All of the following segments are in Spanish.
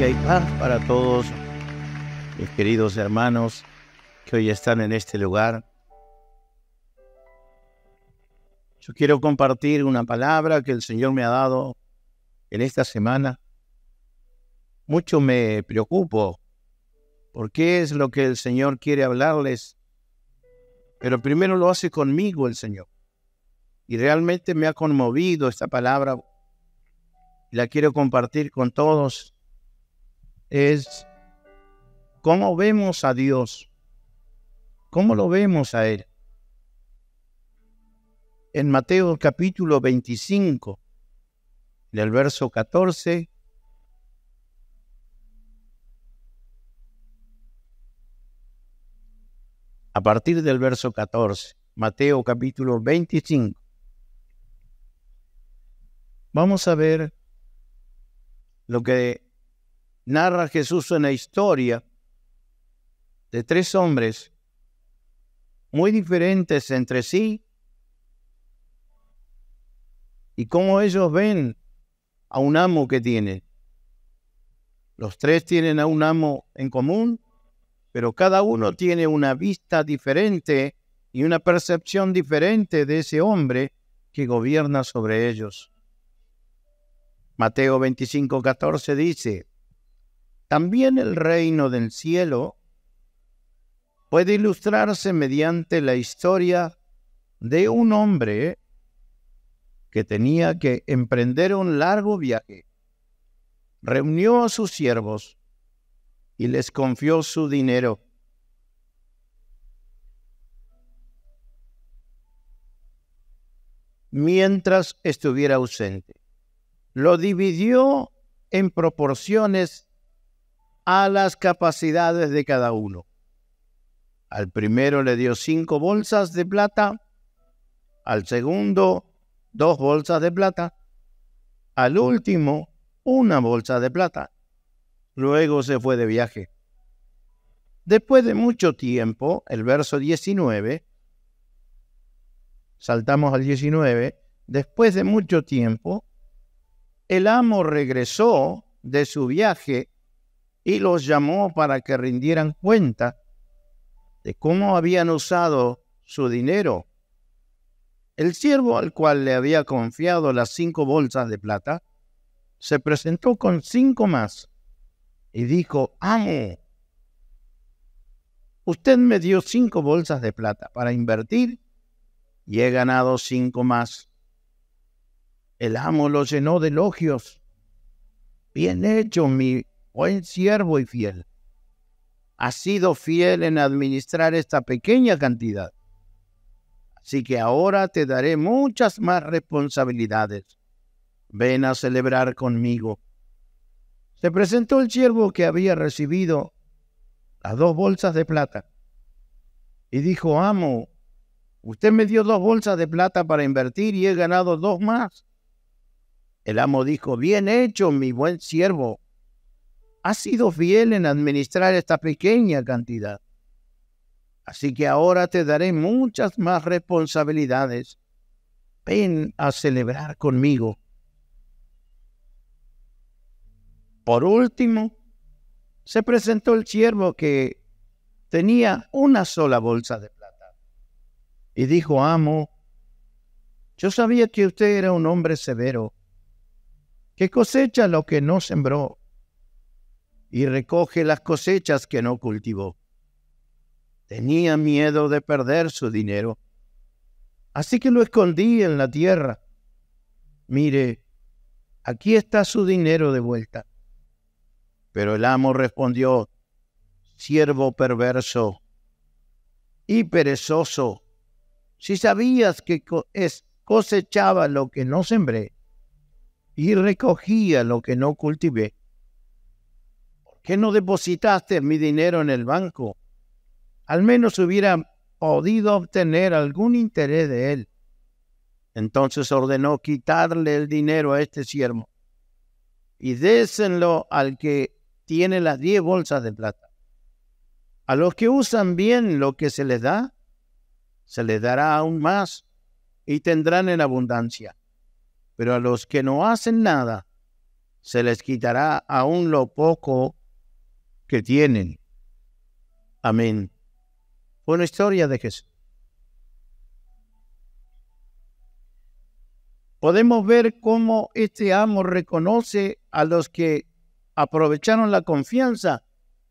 y paz para todos mis queridos hermanos que hoy están en este lugar. Yo quiero compartir una palabra que el Señor me ha dado en esta semana. Mucho me preocupo porque es lo que el Señor quiere hablarles, pero primero lo hace conmigo el Señor. Y realmente me ha conmovido esta palabra. La quiero compartir con todos es cómo vemos a Dios, cómo lo vemos a Él. En Mateo capítulo 25, del el verso 14, a partir del verso 14, Mateo capítulo 25, vamos a ver lo que narra Jesús una historia de tres hombres muy diferentes entre sí y cómo ellos ven a un amo que tienen. Los tres tienen a un amo en común, pero cada uno tiene una vista diferente y una percepción diferente de ese hombre que gobierna sobre ellos. Mateo 25, 14 dice, también el reino del cielo puede ilustrarse mediante la historia de un hombre que tenía que emprender un largo viaje. Reunió a sus siervos y les confió su dinero. mientras estuviera ausente. Lo dividió en proporciones a las capacidades de cada uno. Al primero le dio cinco bolsas de plata, al segundo dos bolsas de plata, al último una bolsa de plata. Luego se fue de viaje. Después de mucho tiempo, el verso 19, saltamos al 19, después de mucho tiempo, el amo regresó de su viaje y los llamó para que rindieran cuenta de cómo habían usado su dinero. El siervo al cual le había confiado las cinco bolsas de plata, se presentó con cinco más y dijo, amo, usted me dio cinco bolsas de plata para invertir y he ganado cinco más. El amo lo llenó de elogios. Bien hecho, mi buen siervo y fiel. Has sido fiel en administrar esta pequeña cantidad. Así que ahora te daré muchas más responsabilidades. Ven a celebrar conmigo. Se presentó el siervo que había recibido las dos bolsas de plata y dijo, amo, usted me dio dos bolsas de plata para invertir y he ganado dos más. El amo dijo, bien hecho, mi buen siervo ha sido fiel en administrar esta pequeña cantidad. Así que ahora te daré muchas más responsabilidades. Ven a celebrar conmigo. Por último, se presentó el siervo que tenía una sola bolsa de plata. Y dijo, amo, yo sabía que usted era un hombre severo, que cosecha lo que no sembró y recoge las cosechas que no cultivó. Tenía miedo de perder su dinero, así que lo escondí en la tierra. Mire, aquí está su dinero de vuelta. Pero el amo respondió, siervo perverso y perezoso, si sabías que cosechaba lo que no sembré y recogía lo que no cultivé, que no depositaste mi dinero en el banco. Al menos hubiera podido obtener algún interés de él. Entonces ordenó quitarle el dinero a este siervo y désenlo al que tiene las diez bolsas de plata. A los que usan bien lo que se les da, se les dará aún más y tendrán en abundancia. Pero a los que no hacen nada, se les quitará aún lo poco que tienen. Amén. Fue una historia de Jesús. Podemos ver cómo este amo reconoce a los que aprovecharon la confianza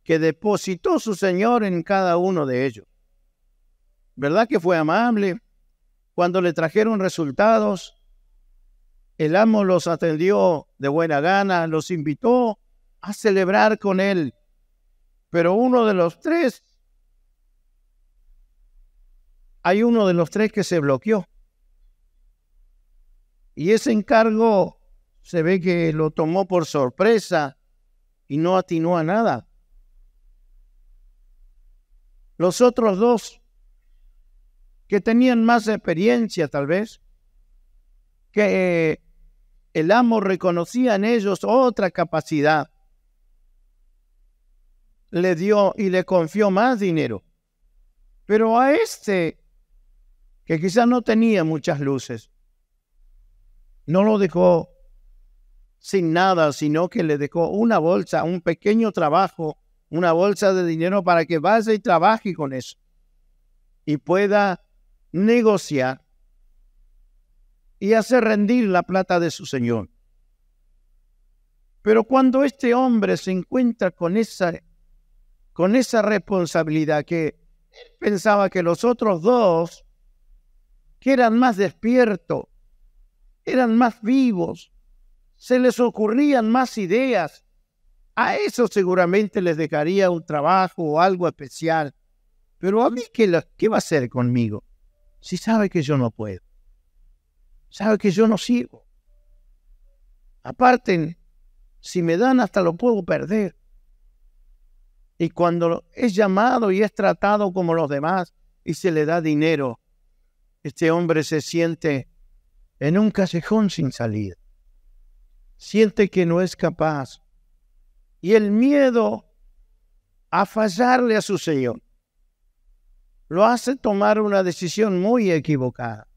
que depositó su Señor en cada uno de ellos. ¿Verdad que fue amable? Cuando le trajeron resultados, el amo los atendió de buena gana, los invitó a celebrar con él pero uno de los tres, hay uno de los tres que se bloqueó. Y ese encargo se ve que lo tomó por sorpresa y no atinó a nada. Los otros dos, que tenían más experiencia tal vez, que eh, el amo reconocía en ellos otra capacidad, le dio y le confió más dinero. Pero a este, que quizás no tenía muchas luces, no lo dejó sin nada, sino que le dejó una bolsa, un pequeño trabajo, una bolsa de dinero para que vaya y trabaje con eso y pueda negociar y hacer rendir la plata de su señor. Pero cuando este hombre se encuentra con esa con esa responsabilidad que él pensaba que los otros dos, que eran más despiertos, eran más vivos, se les ocurrían más ideas, a eso seguramente les dejaría un trabajo o algo especial. Pero a mí, ¿qué, va a hacer conmigo? Si sabe que yo no puedo, sabe que yo no sigo. Aparte, si me dan hasta lo puedo perder. Y cuando es llamado y es tratado como los demás y se le da dinero, este hombre se siente en un callejón sin salida. Siente que no es capaz. Y el miedo a fallarle a su Señor lo hace tomar una decisión muy equivocada.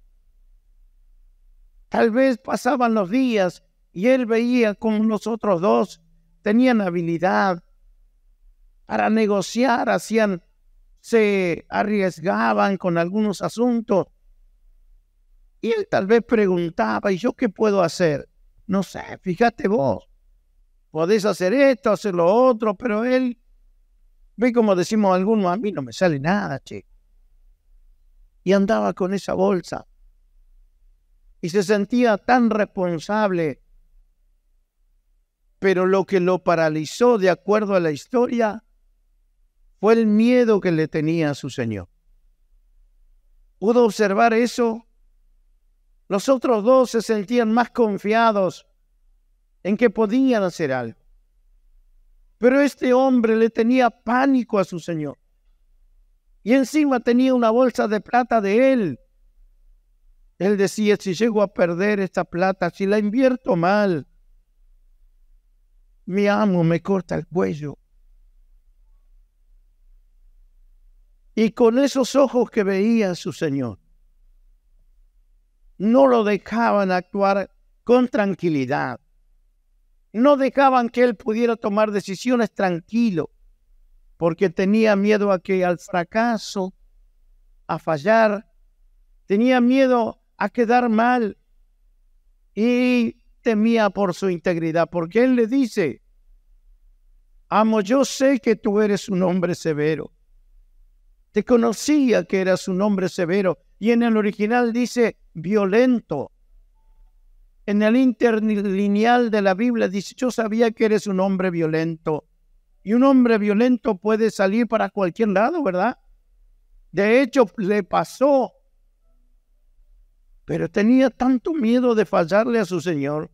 Tal vez pasaban los días y él veía como los otros dos tenían habilidad, para negociar, hacían, se arriesgaban con algunos asuntos. Y él tal vez preguntaba, ¿y yo qué puedo hacer? No sé, fíjate vos, podés hacer esto, hacer lo otro, pero él, ve como decimos algunos, a mí no me sale nada, che. Y andaba con esa bolsa. Y se sentía tan responsable. Pero lo que lo paralizó, de acuerdo a la historia, fue el miedo que le tenía a su Señor. ¿Pudo observar eso? Los otros dos se sentían más confiados en que podían hacer algo. Pero este hombre le tenía pánico a su Señor. Y encima tenía una bolsa de plata de él. Él decía, si llego a perder esta plata, si la invierto mal, mi amo me corta el cuello. y con esos ojos que veía su Señor, no lo dejaban actuar con tranquilidad. No dejaban que él pudiera tomar decisiones tranquilo, porque tenía miedo a que al fracaso, a fallar, tenía miedo a quedar mal y temía por su integridad, porque él le dice, amo, yo sé que tú eres un hombre severo, te conocía que eras un hombre severo. Y en el original dice violento. En el interlineal de la Biblia dice, yo sabía que eres un hombre violento. Y un hombre violento puede salir para cualquier lado, ¿verdad? De hecho, le pasó. Pero tenía tanto miedo de fallarle a su Señor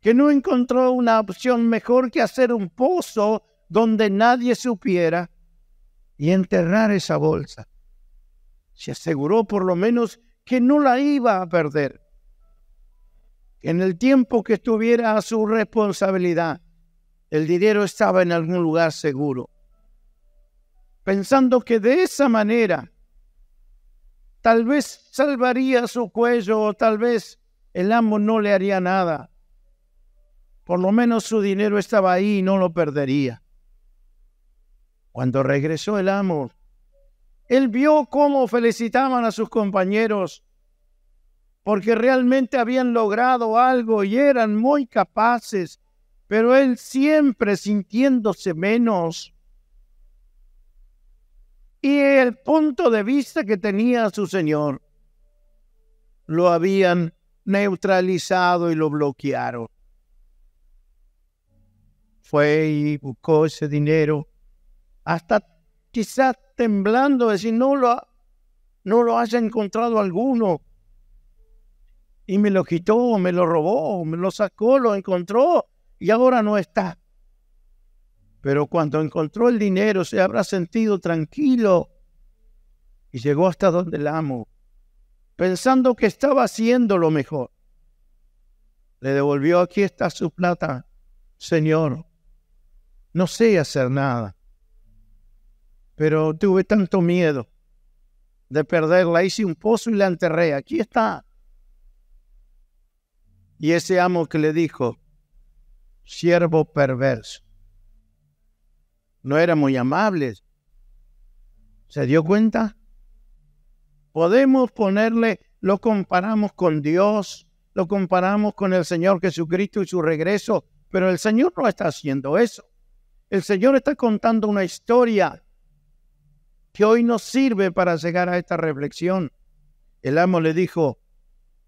que no encontró una opción mejor que hacer un pozo donde nadie supiera y enterrar esa bolsa. Se aseguró por lo menos que no la iba a perder. En el tiempo que estuviera a su responsabilidad, el dinero estaba en algún lugar seguro. Pensando que de esa manera tal vez salvaría su cuello o tal vez el amo no le haría nada. Por lo menos su dinero estaba ahí y no lo perdería. Cuando regresó el amor, él vio cómo felicitaban a sus compañeros porque realmente habían logrado algo y eran muy capaces, pero él siempre sintiéndose menos. Y el punto de vista que tenía su Señor lo habían neutralizado y lo bloquearon. Fue y buscó ese dinero hasta quizás temblando, decir, no lo, no lo haya encontrado alguno. Y me lo quitó, me lo robó, me lo sacó, lo encontró y ahora no está. Pero cuando encontró el dinero se habrá sentido tranquilo y llegó hasta donde el amo, pensando que estaba haciendo lo mejor. Le devolvió, aquí está su plata, Señor, no sé hacer nada pero tuve tanto miedo de perderla. Hice un pozo y la enterré. Aquí está. Y ese amo que le dijo, siervo perverso, no era muy amable. ¿Se dio cuenta? Podemos ponerle, lo comparamos con Dios, lo comparamos con el Señor Jesucristo y su regreso, pero el Señor no está haciendo eso. El Señor está contando una historia que hoy nos sirve para llegar a esta reflexión. El amo le dijo,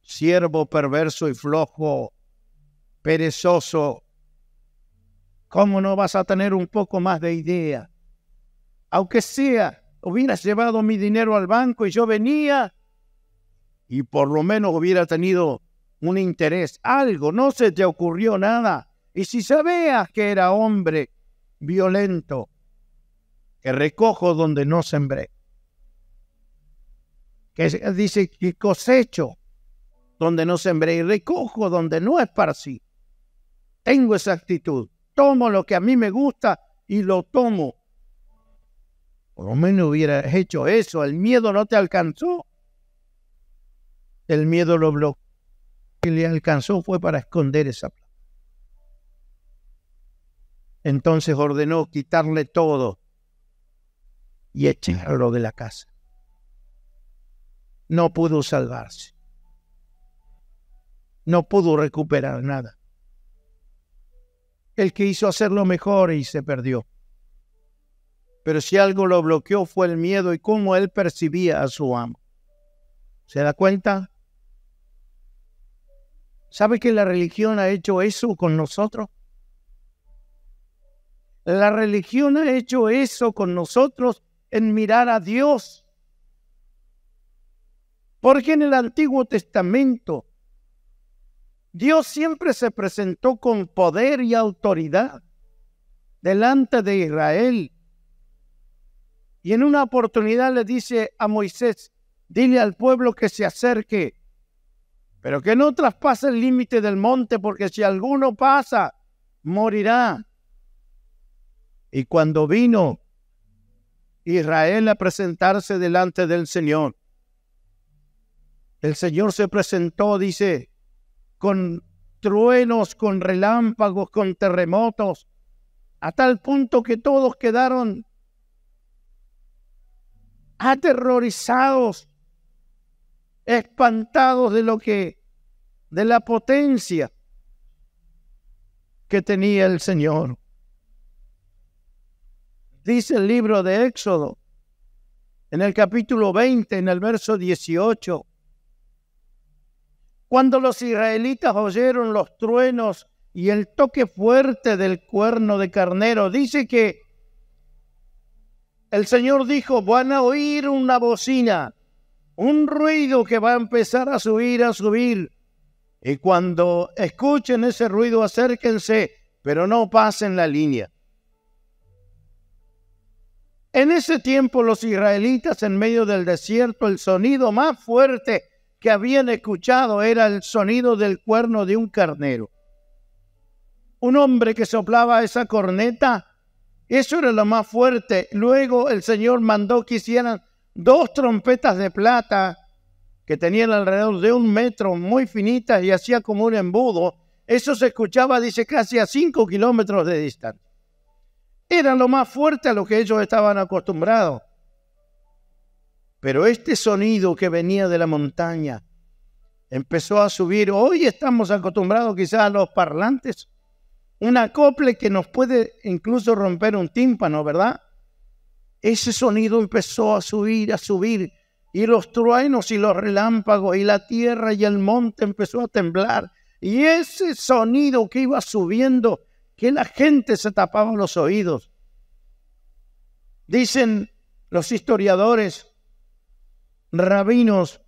siervo perverso y flojo, perezoso, ¿cómo no vas a tener un poco más de idea? Aunque sea, hubieras llevado mi dinero al banco y yo venía y por lo menos hubiera tenido un interés, algo, no se te ocurrió nada. Y si sabías que era hombre violento, que recojo donde no sembré, que dice que cosecho donde no sembré y recojo donde no es para sí. Tengo esa actitud, tomo lo que a mí me gusta y lo tomo. Por lo menos hubiera hecho eso, el miedo no te alcanzó. El miedo lo bloqueó y le alcanzó fue para esconder esa plata. Entonces ordenó quitarle todo y echarlo de la casa. No pudo salvarse. No pudo recuperar nada. El que hizo hacerlo mejor y se perdió. Pero si algo lo bloqueó fue el miedo y cómo él percibía a su amo. ¿Se da cuenta? ¿Sabe que la religión ha hecho eso con nosotros? La religión ha hecho eso con nosotros en mirar a Dios. Porque en el Antiguo Testamento Dios siempre se presentó con poder y autoridad delante de Israel. Y en una oportunidad le dice a Moisés, dile al pueblo que se acerque, pero que no traspase el límite del monte, porque si alguno pasa, morirá. Y cuando vino Israel a presentarse delante del Señor. El Señor se presentó, dice, con truenos, con relámpagos, con terremotos, a tal punto que todos quedaron aterrorizados, espantados de lo que, de la potencia que tenía el Señor dice el libro de Éxodo, en el capítulo 20, en el verso 18. Cuando los israelitas oyeron los truenos y el toque fuerte del cuerno de carnero, dice que el Señor dijo, van a oír una bocina, un ruido que va a empezar a subir, a subir. Y cuando escuchen ese ruido, acérquense, pero no pasen la línea. En ese tiempo los israelitas en medio del desierto, el sonido más fuerte que habían escuchado era el sonido del cuerno de un carnero. Un hombre que soplaba esa corneta, eso era lo más fuerte. Luego el Señor mandó que hicieran dos trompetas de plata que tenían alrededor de un metro, muy finitas y hacía como un embudo. Eso se escuchaba, dice, casi a cinco kilómetros de distancia. Era lo más fuerte a lo que ellos estaban acostumbrados. Pero este sonido que venía de la montaña empezó a subir. Hoy estamos acostumbrados quizás a los parlantes. Un acople que nos puede incluso romper un tímpano, ¿verdad? Ese sonido empezó a subir, a subir. Y los truenos y los relámpagos y la tierra y el monte empezó a temblar. Y ese sonido que iba subiendo que la gente se tapaba los oídos. Dicen los historiadores, rabinos,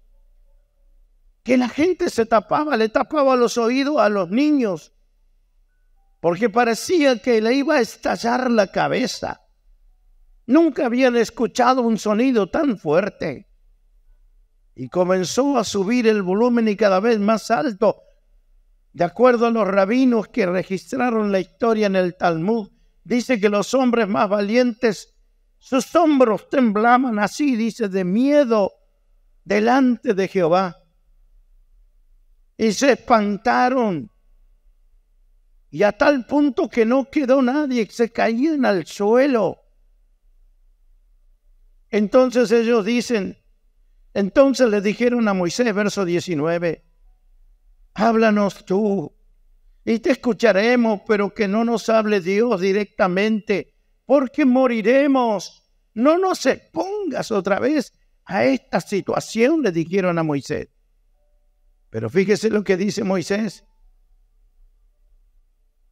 que la gente se tapaba, le tapaba los oídos a los niños, porque parecía que le iba a estallar la cabeza. Nunca habían escuchado un sonido tan fuerte. Y comenzó a subir el volumen y cada vez más alto de acuerdo a los rabinos que registraron la historia en el Talmud, dice que los hombres más valientes, sus hombros temblaban así, dice, de miedo delante de Jehová. Y se espantaron. Y a tal punto que no quedó nadie, se caían al suelo. Entonces ellos dicen, entonces le dijeron a Moisés, verso 19, háblanos tú y te escucharemos, pero que no nos hable Dios directamente, porque moriremos. No nos expongas otra vez a esta situación, le dijeron a Moisés. Pero fíjese lo que dice Moisés.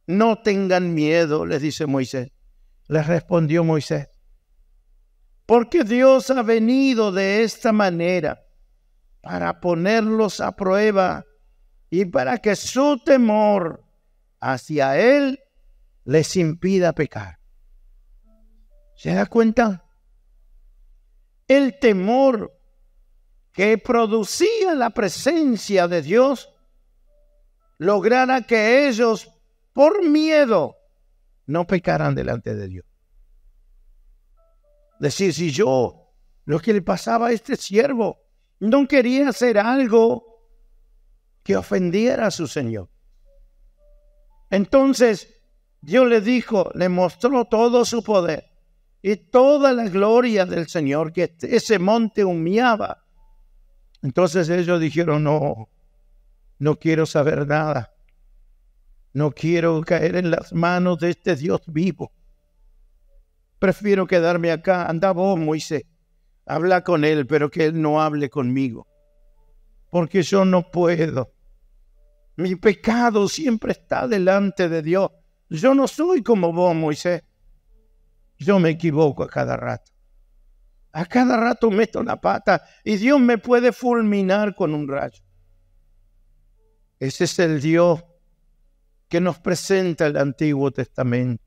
No tengan miedo, les dice Moisés. Le respondió Moisés. Porque Dios ha venido de esta manera para ponerlos a prueba y para que su temor hacia Él les impida pecar. ¿Se da cuenta? El temor que producía la presencia de Dios lograra que ellos, por miedo, no pecaran delante de Dios. Decir, si yo, lo que le pasaba a este siervo, no quería hacer algo que ofendiera a su Señor. Entonces Dios le dijo, le mostró todo su poder y toda la gloria del Señor, que ese monte humillaba. Entonces ellos dijeron, no, no quiero saber nada. No quiero caer en las manos de este Dios vivo. Prefiero quedarme acá. Anda vos, Moisés. Habla con él, pero que él no hable conmigo. Porque yo no puedo. Mi pecado siempre está delante de Dios. Yo no soy como vos, Moisés. Yo me equivoco a cada rato. A cada rato meto la pata y Dios me puede fulminar con un rayo. Ese es el Dios que nos presenta el Antiguo Testamento.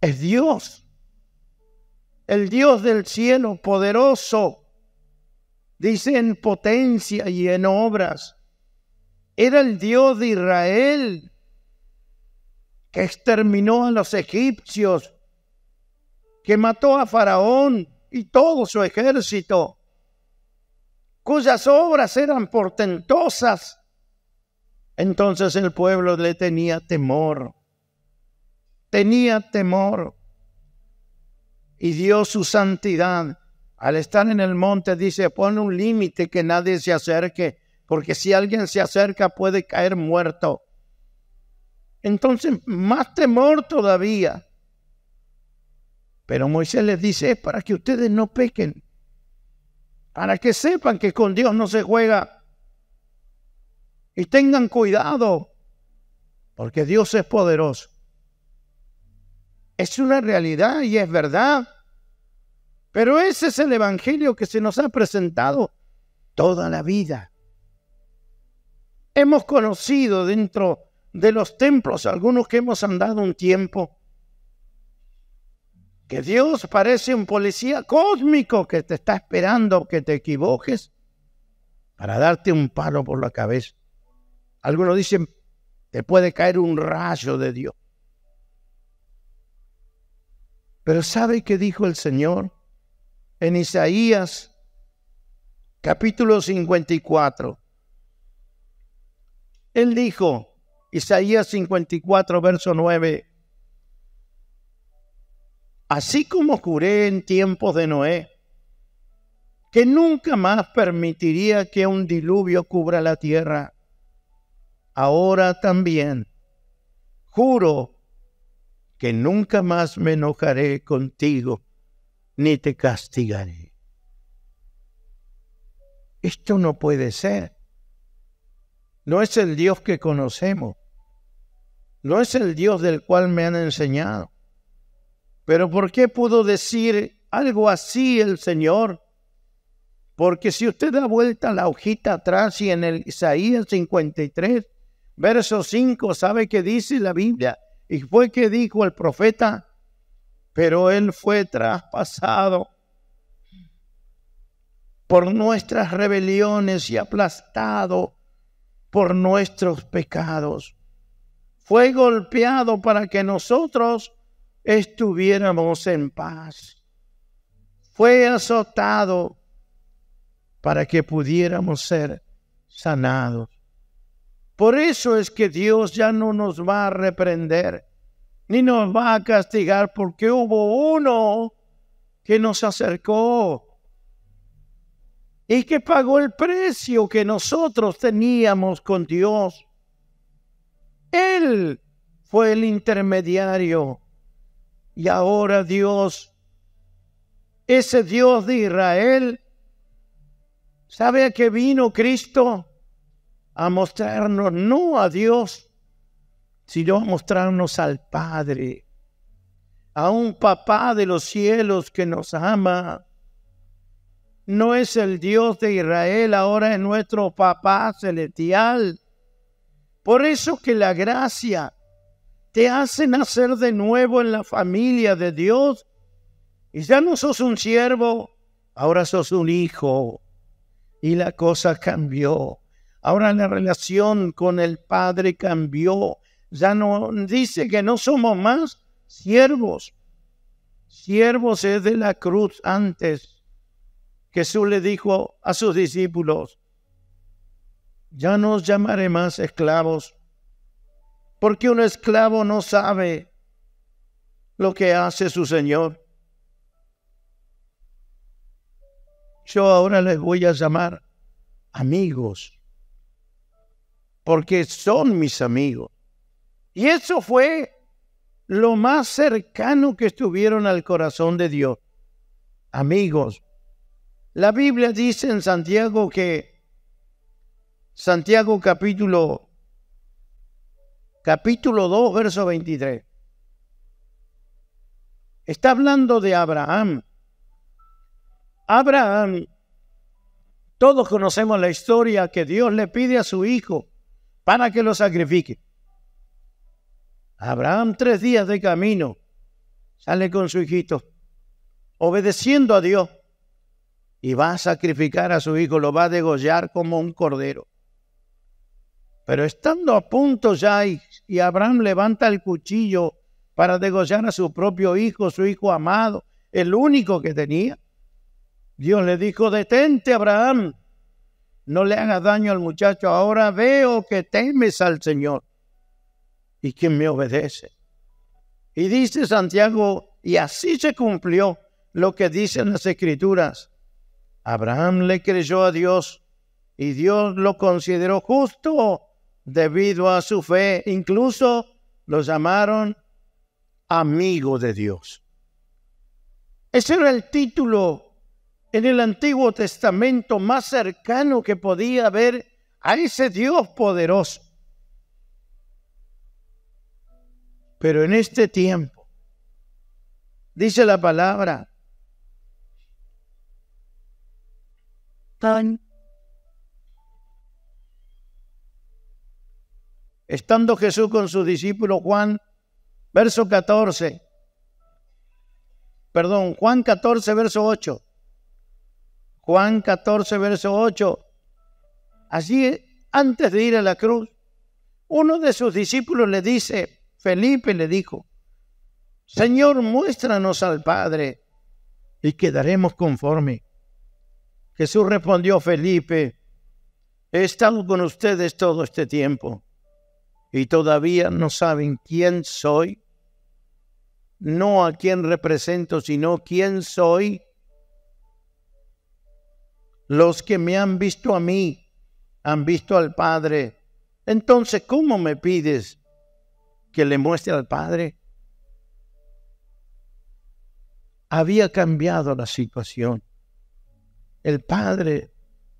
Es Dios, el Dios del cielo poderoso, dice en potencia y en obras era el Dios de Israel que exterminó a los egipcios, que mató a Faraón y todo su ejército, cuyas obras eran portentosas. Entonces el pueblo le tenía temor, tenía temor. Y Dios su santidad, al estar en el monte, dice, pone un límite que nadie se acerque porque si alguien se acerca puede caer muerto. Entonces, más temor todavía. Pero Moisés les dice, es para que ustedes no pequen, para que sepan que con Dios no se juega. Y tengan cuidado, porque Dios es poderoso. Es una realidad y es verdad. Pero ese es el Evangelio que se nos ha presentado toda la vida. Hemos conocido dentro de los templos, algunos que hemos andado un tiempo, que Dios parece un policía cósmico que te está esperando que te equivoques para darte un palo por la cabeza. Algunos dicen, te puede caer un rayo de Dios. Pero ¿sabe qué dijo el Señor? En Isaías capítulo 54, él dijo, Isaías 54, verso 9, así como juré en tiempos de Noé, que nunca más permitiría que un diluvio cubra la tierra, ahora también juro que nunca más me enojaré contigo ni te castigaré. Esto no puede ser. No es el Dios que conocemos. No es el Dios del cual me han enseñado. Pero ¿por qué pudo decir algo así el Señor? Porque si usted da vuelta la hojita atrás y en el Isaías 53, verso 5, ¿sabe que dice la Biblia? Y fue que dijo el profeta, pero él fue traspasado por nuestras rebeliones y aplastado por nuestros pecados. Fue golpeado para que nosotros estuviéramos en paz. Fue azotado para que pudiéramos ser sanados. Por eso es que Dios ya no nos va a reprender, ni nos va a castigar, porque hubo uno que nos acercó, y que pagó el precio que nosotros teníamos con Dios. Él fue el intermediario y ahora Dios, ese Dios de Israel, ¿sabe a qué vino Cristo? A mostrarnos no a Dios, sino a mostrarnos al Padre, a un papá de los cielos que nos ama no es el Dios de Israel, ahora es nuestro papá celestial. Por eso que la gracia te hace nacer de nuevo en la familia de Dios. Y ya no sos un siervo, ahora sos un hijo. Y la cosa cambió. Ahora la relación con el Padre cambió. Ya no dice que no somos más siervos. Siervos es de la cruz antes. Jesús le dijo a sus discípulos, ya no os llamaré más esclavos, porque un esclavo no sabe lo que hace su Señor. Yo ahora les voy a llamar amigos, porque son mis amigos. Y eso fue lo más cercano que estuvieron al corazón de Dios. Amigos, la Biblia dice en Santiago que Santiago capítulo capítulo 2 verso 23 está hablando de Abraham. Abraham todos conocemos la historia que Dios le pide a su hijo para que lo sacrifique. Abraham tres días de camino sale con su hijito, obedeciendo a Dios y va a sacrificar a su hijo, lo va a degollar como un cordero. Pero estando a punto ya y, Abraham levanta el cuchillo para degollar a su propio hijo, su hijo amado, el único que tenía. Dios le dijo, detente Abraham, no le hagas daño al muchacho, ahora veo que temes al Señor y que me obedece. Y dice Santiago, y así se cumplió lo que dicen las escrituras, Abraham le creyó a Dios y Dios lo consideró justo debido a su fe. Incluso lo llamaron amigo de Dios. Ese era el título en el Antiguo Testamento más cercano que podía haber a ese Dios poderoso. Pero en este tiempo, dice la palabra, estando Jesús con su discípulo Juan, verso 14, perdón, Juan 14, verso 8, Juan 14, verso 8, allí antes de ir a la cruz, uno de sus discípulos le dice, Felipe le dijo, Señor, muéstranos al Padre y quedaremos conforme Jesús respondió, Felipe, he estado con ustedes todo este tiempo y todavía no saben quién soy, no a quién represento, sino quién soy. Los que me han visto a mí han visto al Padre. Entonces, ¿cómo me pides que le muestre al Padre? Había cambiado la situación el Padre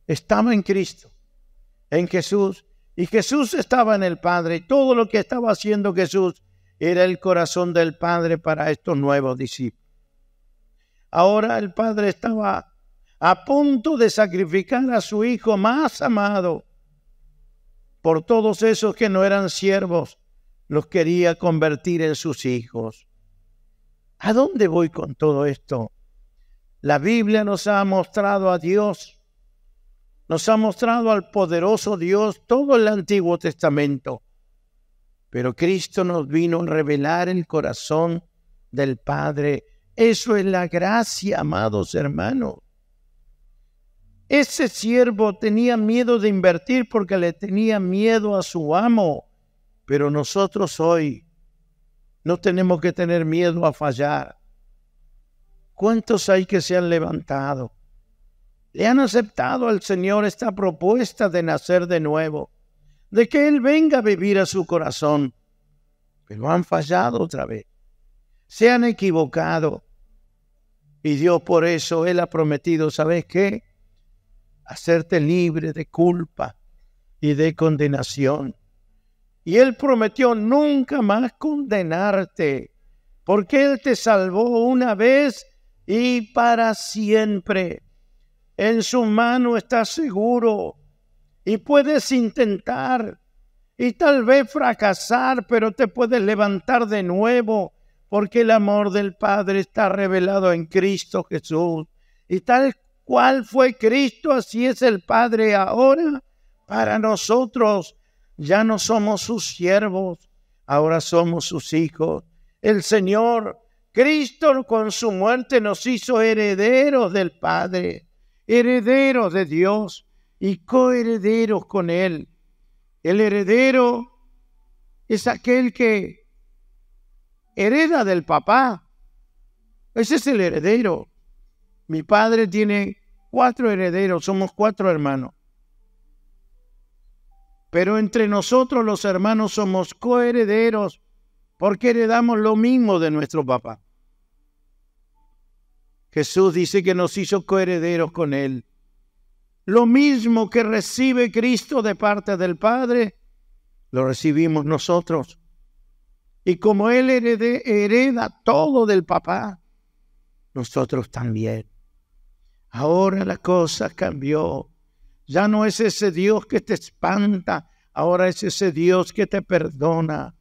estaba en Cristo, en Jesús, y Jesús estaba en el Padre, todo lo que estaba haciendo Jesús era el corazón del Padre para estos nuevos discípulos. Ahora el Padre estaba a punto de sacrificar a su Hijo más amado. Por todos esos que no eran siervos, los quería convertir en sus hijos. ¿A dónde voy con todo esto? La Biblia nos ha mostrado a Dios, nos ha mostrado al poderoso Dios todo el Antiguo Testamento, pero Cristo nos vino a revelar el corazón del Padre. Eso es la gracia, amados hermanos. Ese siervo tenía miedo de invertir porque le tenía miedo a su amo, pero nosotros hoy no tenemos que tener miedo a fallar. ¿Cuántos hay que se han levantado? Le han aceptado al Señor esta propuesta de nacer de nuevo, de que Él venga a vivir a su corazón, pero han fallado otra vez. Se han equivocado. Y Dios por eso, Él ha prometido, ¿sabes qué? Hacerte libre de culpa y de condenación. Y Él prometió nunca más condenarte, porque Él te salvó una vez y para siempre. En su mano estás seguro y puedes intentar y tal vez fracasar, pero te puedes levantar de nuevo porque el amor del Padre está revelado en Cristo Jesús. Y tal cual fue Cristo, así es el Padre ahora para nosotros. Ya no somos sus siervos, ahora somos sus hijos. El Señor Cristo con su muerte nos hizo herederos del Padre, herederos de Dios y coherederos con Él. El heredero es aquel que hereda del papá. Ese es el heredero. Mi padre tiene cuatro herederos, somos cuatro hermanos. Pero entre nosotros los hermanos somos coherederos porque heredamos lo mismo de nuestro papá. Jesús dice que nos hizo coherederos con Él. Lo mismo que recibe Cristo de parte del Padre, lo recibimos nosotros. Y como Él hereda todo del papá, nosotros también. Ahora la cosa cambió. Ya no es ese Dios que te espanta, ahora es ese Dios que te perdona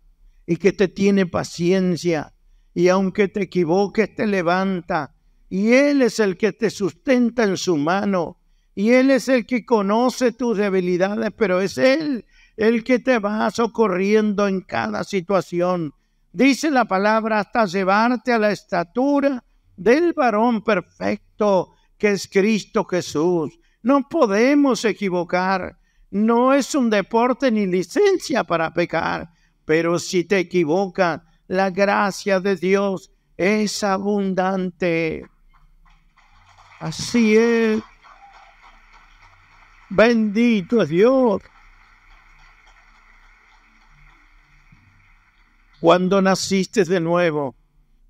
y que te tiene paciencia. Y aunque te equivoques, te levanta y Él es el que te sustenta en su mano, y Él es el que conoce tus debilidades, pero es Él el que te va socorriendo en cada situación. Dice la palabra hasta llevarte a la estatura del varón perfecto que es Cristo Jesús. No podemos equivocar. No es un deporte ni licencia para pecar, pero si te equivocas, la gracia de Dios es abundante. Así es. Bendito es Dios. Cuando naciste de nuevo,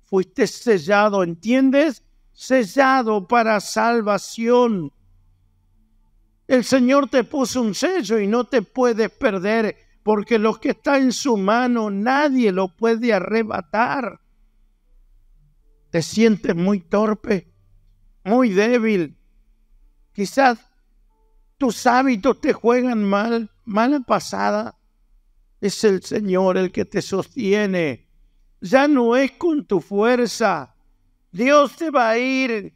fuiste sellado, ¿entiendes? Sellado para salvación. El Señor te puso un sello y no te puedes perder, porque lo que está en su mano nadie lo puede arrebatar. Te sientes muy torpe, muy débil. Quizás tus hábitos te juegan mal, mala pasada. Es el Señor el que te sostiene. Ya no es con tu fuerza. Dios te va a ir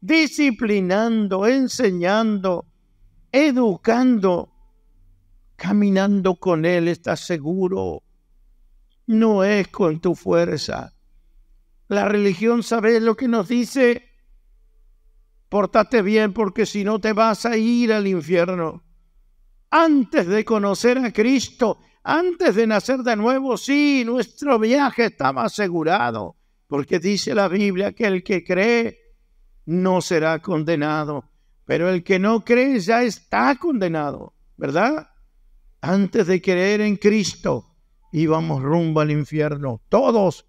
disciplinando, enseñando, educando. Caminando con Él estás seguro. No es con tu fuerza. La religión, sabe lo que nos dice? Pórtate bien porque si no te vas a ir al infierno. Antes de conocer a Cristo, antes de nacer de nuevo, sí, nuestro viaje estaba asegurado, porque dice la Biblia que el que cree no será condenado, pero el que no cree ya está condenado, ¿verdad? Antes de creer en Cristo, íbamos rumbo al infierno, todos,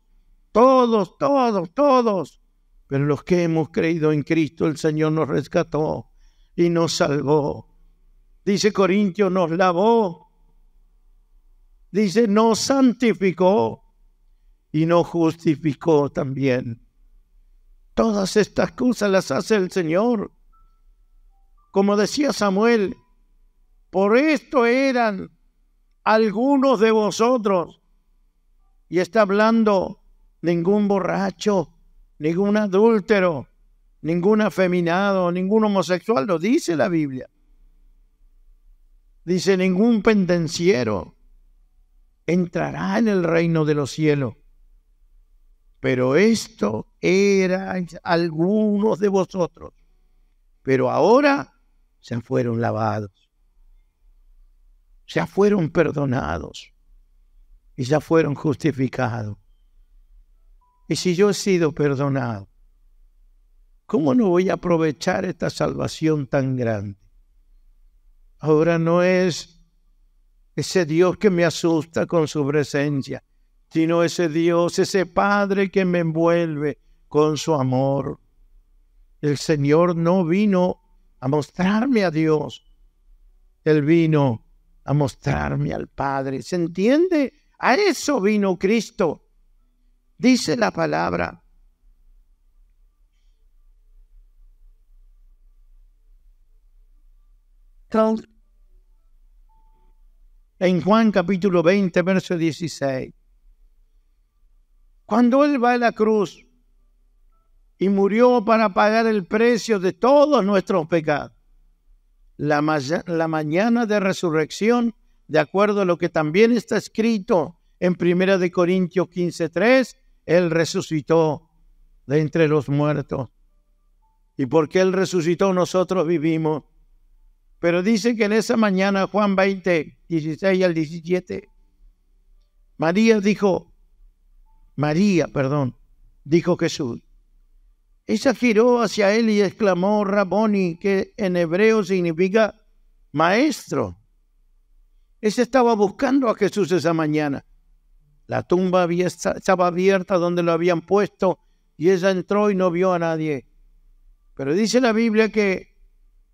todos, todos, todos. Pero los que hemos creído en Cristo, el Señor nos rescató y nos salvó. Dice Corintio, nos lavó. Dice, nos santificó y nos justificó también. Todas estas cosas las hace el Señor. Como decía Samuel, por esto eran algunos de vosotros. Y está hablando ningún borracho, ningún adúltero, ningún afeminado, ningún homosexual, lo dice la Biblia. Dice, ningún pendenciero entrará en el reino de los cielos. Pero esto era algunos de vosotros, pero ahora se fueron lavados, ya fueron perdonados y ya fueron justificados. Y si yo he sido perdonado, ¿cómo no voy a aprovechar esta salvación tan grande? Ahora no es ese Dios que me asusta con su presencia, sino ese Dios, ese Padre que me envuelve con su amor. El Señor no vino a mostrarme a Dios, Él vino a mostrarme al Padre. ¿Se entiende? A eso vino Cristo. Dice la palabra. En Juan capítulo 20, verso 16. Cuando Él va a la cruz y murió para pagar el precio de todos nuestros pecados, la, la mañana de resurrección, de acuerdo a lo que también está escrito en 1 Corintios 15, 3, él resucitó de entre los muertos. Y porque Él resucitó, nosotros vivimos. Pero dice que en esa mañana, Juan 20, 16 al 17, María dijo, María, perdón, dijo Jesús. Ella giró hacia él y exclamó, Raboni, que en hebreo significa maestro. Ella estaba buscando a Jesús esa mañana. La tumba estaba abierta donde lo habían puesto y ella entró y no vio a nadie. Pero dice la Biblia que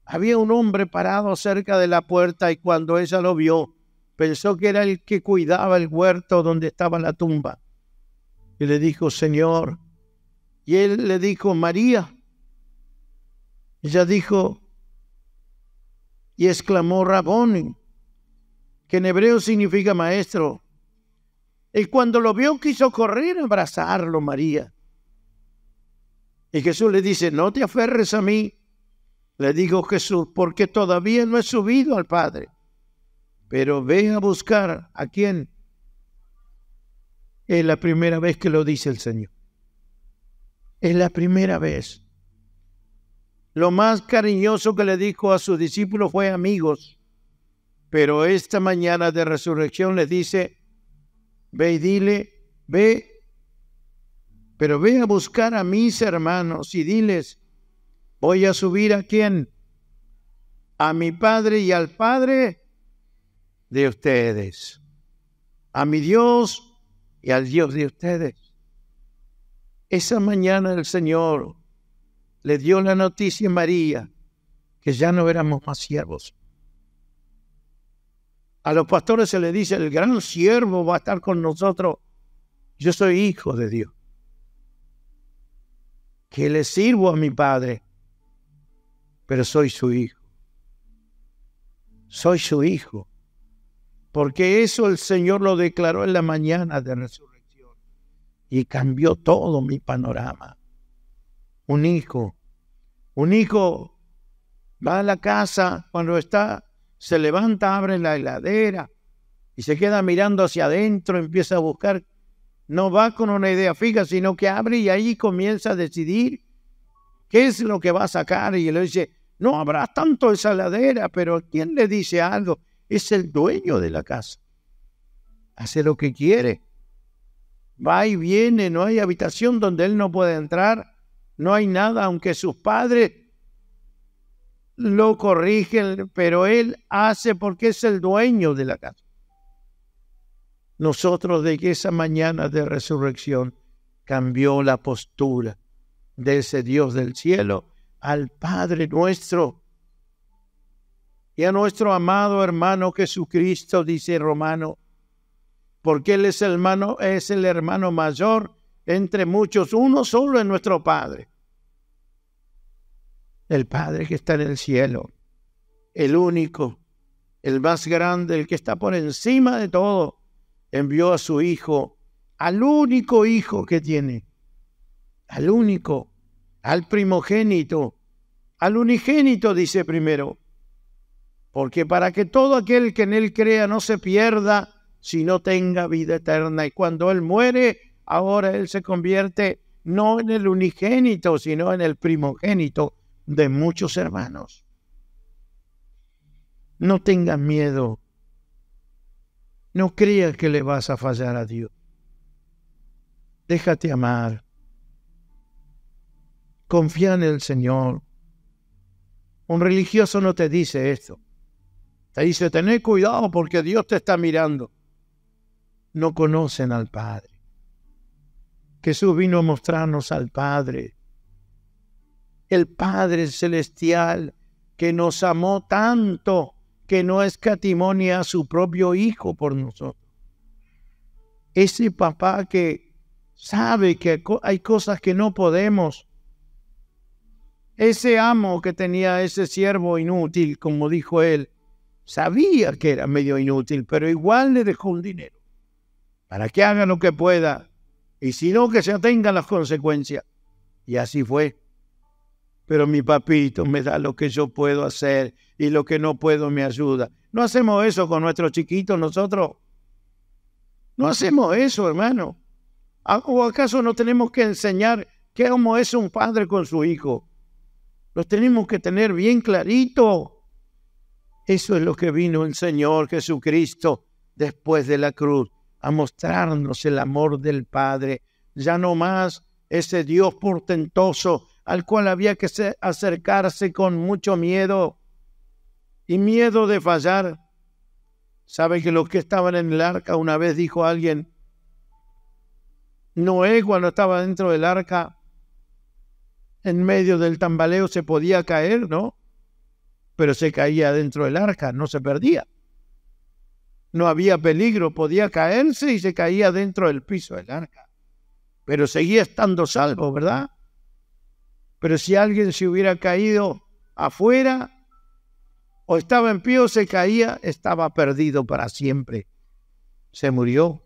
había un hombre parado cerca de la puerta y cuando ella lo vio, pensó que era el que cuidaba el huerto donde estaba la tumba. Y le dijo, Señor. Y él le dijo, María. Ella dijo, y exclamó Rabón, que en hebreo significa maestro. Y cuando lo vio, quiso correr a abrazarlo, María. Y Jesús le dice, no te aferres a mí, le dijo Jesús, porque todavía no he subido al Padre. Pero ve a buscar a quién. Es la primera vez que lo dice el Señor. Es la primera vez. Lo más cariñoso que le dijo a sus discípulos fue amigos. Pero esta mañana de resurrección le dice, Ve y dile, ve, pero ve a buscar a mis hermanos y diles, voy a subir a quién? A mi Padre y al Padre de ustedes, a mi Dios y al Dios de ustedes. Esa mañana el Señor le dio la noticia a María que ya no éramos más siervos, a los pastores se les dice, el gran siervo va a estar con nosotros. Yo soy hijo de Dios. Que le sirvo a mi padre, pero soy su hijo. Soy su hijo. Porque eso el Señor lo declaró en la mañana de resurrección. Y cambió todo mi panorama. Un hijo. Un hijo va a la casa cuando está se levanta, abre la heladera y se queda mirando hacia adentro, empieza a buscar. No va con una idea fija, sino que abre y ahí comienza a decidir qué es lo que va a sacar. Y le dice, no habrá tanto esa heladera, pero ¿quién le dice algo? Es el dueño de la casa. Hace lo que quiere. Va y viene, no hay habitación donde él no pueda entrar, no hay nada, aunque sus padres lo corrigen, pero él hace porque es el dueño de la casa. Nosotros de esa mañana de resurrección cambió la postura de ese Dios del cielo al Padre nuestro y a nuestro amado hermano Jesucristo, dice Romano, porque Él es hermano, es el hermano mayor entre muchos, uno solo es nuestro Padre. El Padre que está en el cielo, el único, el más grande, el que está por encima de todo, envió a su Hijo, al único Hijo que tiene, al único, al primogénito, al unigénito, dice primero, porque para que todo aquel que en Él crea no se pierda, sino tenga vida eterna. Y cuando Él muere, ahora Él se convierte no en el unigénito, sino en el primogénito de muchos hermanos. No tengas miedo. No creas que le vas a fallar a Dios. Déjate amar. Confía en el Señor. Un religioso no te dice esto. Te dice, tener cuidado porque Dios te está mirando. No conocen al Padre. Jesús vino a mostrarnos al Padre el Padre Celestial, que nos amó tanto, que no escatimonia a su propio Hijo por nosotros. Ese papá que sabe que hay cosas que no podemos. Ese amo que tenía ese siervo inútil, como dijo él, sabía que era medio inútil, pero igual le dejó un dinero para que haga lo que pueda y si no, que se tenga las consecuencias. Y así fue pero mi papito me da lo que yo puedo hacer y lo que no puedo me ayuda. No hacemos eso con nuestros chiquitos nosotros. No hacemos eso, hermano. Ah, ¿O acaso no tenemos que enseñar cómo es un padre con su hijo? Los tenemos que tener bien clarito. Eso es lo que vino el Señor Jesucristo después de la cruz, a mostrarnos el amor del Padre. Ya no más ese Dios portentoso al cual había que acercarse con mucho miedo y miedo de fallar. ¿Sabe que los que estaban en el arca, una vez dijo alguien, Noé cuando estaba dentro del arca, en medio del tambaleo se podía caer, ¿no? Pero se caía dentro del arca, no se perdía. No había peligro, podía caerse y se caía dentro del piso del arca. Pero seguía estando salvo, ¿verdad? Pero si alguien se hubiera caído afuera o estaba en pie o se caía, estaba perdido para siempre. Se murió.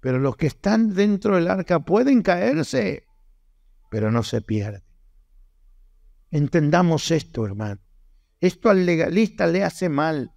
Pero los que están dentro del arca pueden caerse, pero no se pierden. Entendamos esto, hermano. Esto al legalista le hace mal.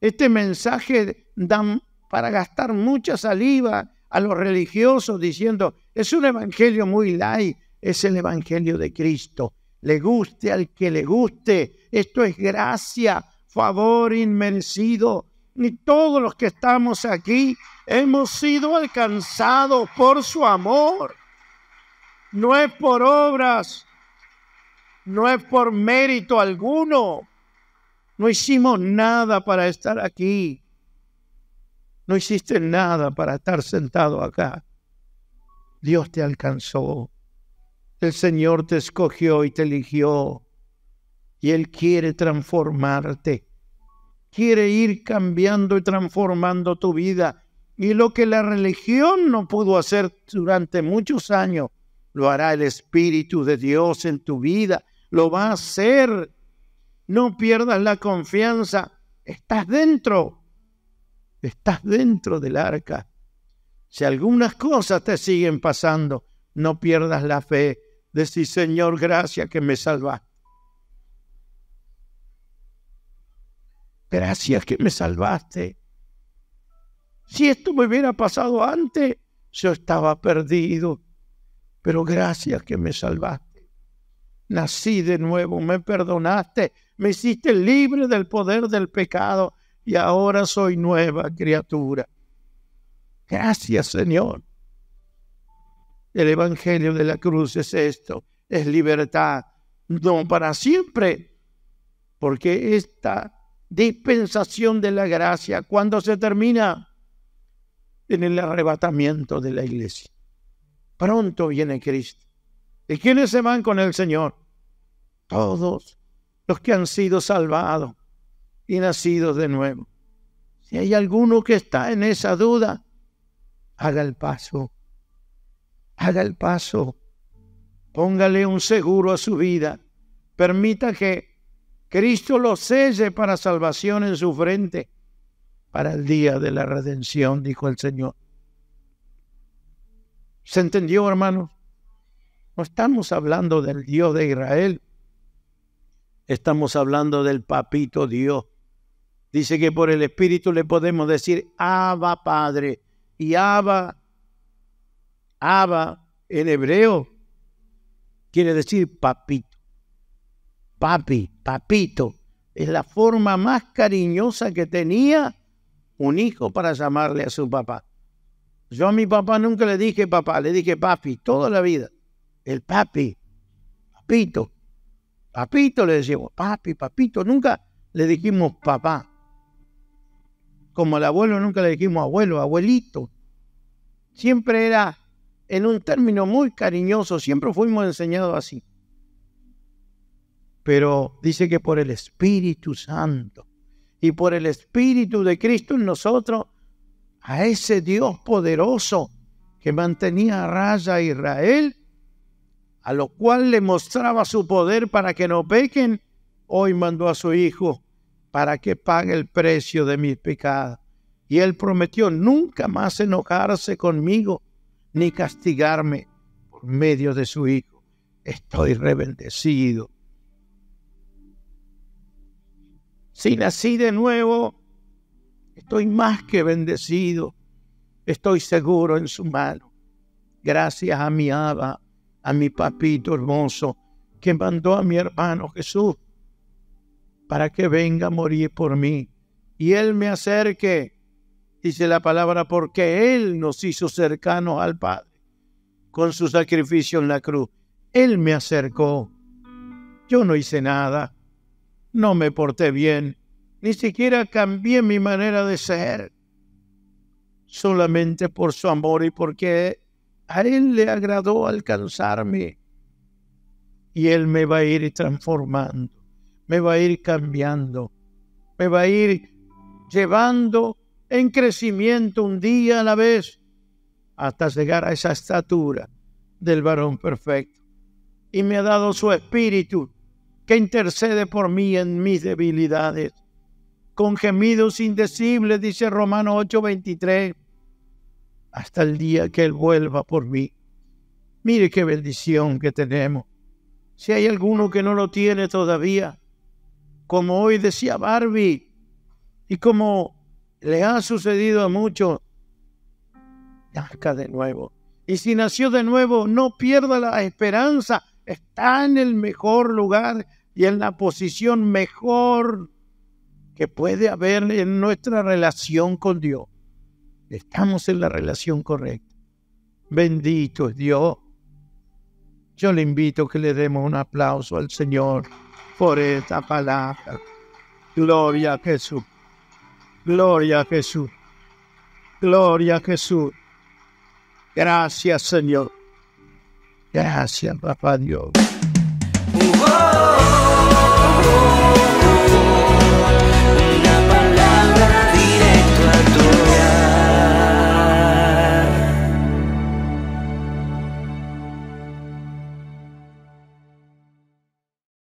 Este mensaje da para gastar mucha saliva a los religiosos diciendo, es un evangelio muy light, es el Evangelio de Cristo. Le guste al que le guste, esto es gracia, favor inmerecido. Ni todos los que estamos aquí hemos sido alcanzados por su amor. No es por obras, no es por mérito alguno. No hicimos nada para estar aquí. No hiciste nada para estar sentado acá. Dios te alcanzó. El Señor te escogió y te eligió y Él quiere transformarte. Quiere ir cambiando y transformando tu vida. Y lo que la religión no pudo hacer durante muchos años, lo hará el Espíritu de Dios en tu vida. Lo va a hacer. No pierdas la confianza. Estás dentro. Estás dentro del arca. Si algunas cosas te siguen pasando, no pierdas la fe. Decir, Señor, gracias que me salvaste. Gracias que me salvaste. Si esto me hubiera pasado antes, yo estaba perdido. Pero gracias que me salvaste. Nací de nuevo, me perdonaste, me hiciste libre del poder del pecado y ahora soy nueva criatura. Gracias, Señor. El Evangelio de la cruz es esto, es libertad, no para siempre, porque esta dispensación de la gracia, cuando se termina? En el arrebatamiento de la iglesia. Pronto viene Cristo. ¿Y quiénes se van con el Señor? Todos los que han sido salvados y nacidos de nuevo. Si hay alguno que está en esa duda, haga el paso haga el paso, póngale un seguro a su vida, permita que Cristo lo selle para salvación en su frente, para el día de la redención, dijo el Señor. ¿Se entendió, hermanos? No estamos hablando del Dios de Israel, estamos hablando del papito Dios. Dice que por el Espíritu le podemos decir, Abba Padre, y Abba Abba en hebreo quiere decir papito. Papi, papito. Es la forma más cariñosa que tenía un hijo para llamarle a su papá. Yo a mi papá nunca le dije papá, le dije papi toda la vida. El papi, papito. Papito le decíamos, papi, papito. Nunca le dijimos papá. Como al abuelo nunca le dijimos abuelo, abuelito. Siempre era en un término muy cariñoso, siempre fuimos enseñados así. Pero dice que por el Espíritu Santo y por el Espíritu de Cristo en nosotros, a ese Dios poderoso que mantenía a raya a Israel, a lo cual le mostraba su poder para que no pequen, hoy mandó a su Hijo para que pague el precio de mis pecados. Y él prometió nunca más enojarse conmigo, ni castigarme por medio de su Hijo. Estoy rebendecido. Si nací de nuevo, estoy más que bendecido. Estoy seguro en su mano. Gracias a mi Aba, a mi papito hermoso, que mandó a mi hermano Jesús para que venga a morir por mí y Él me acerque dice la palabra, porque Él nos hizo cercanos al Padre con su sacrificio en la cruz. Él me acercó. Yo no hice nada. No me porté bien. Ni siquiera cambié mi manera de ser. Solamente por su amor y porque a Él le agradó alcanzarme. Y Él me va a ir transformando, me va a ir cambiando, me va a ir llevando en crecimiento un día a la vez hasta llegar a esa estatura del varón perfecto. Y me ha dado su espíritu que intercede por mí en mis debilidades. Con gemidos indecibles, dice Romano 8:23, hasta el día que Él vuelva por mí. Mire qué bendición que tenemos. Si hay alguno que no lo tiene todavía, como hoy decía Barbie, y como le ha sucedido a muchos. Nazca de nuevo. Y si nació de nuevo, no pierda la esperanza. Está en el mejor lugar y en la posición mejor que puede haber en nuestra relación con Dios. Estamos en la relación correcta. Bendito es Dios. Yo le invito a que le demos un aplauso al Señor por esta palabra. Gloria a Jesús. Gloria a Jesús. Gloria a Jesús. Gracias, Señor. Gracias, papá Dios.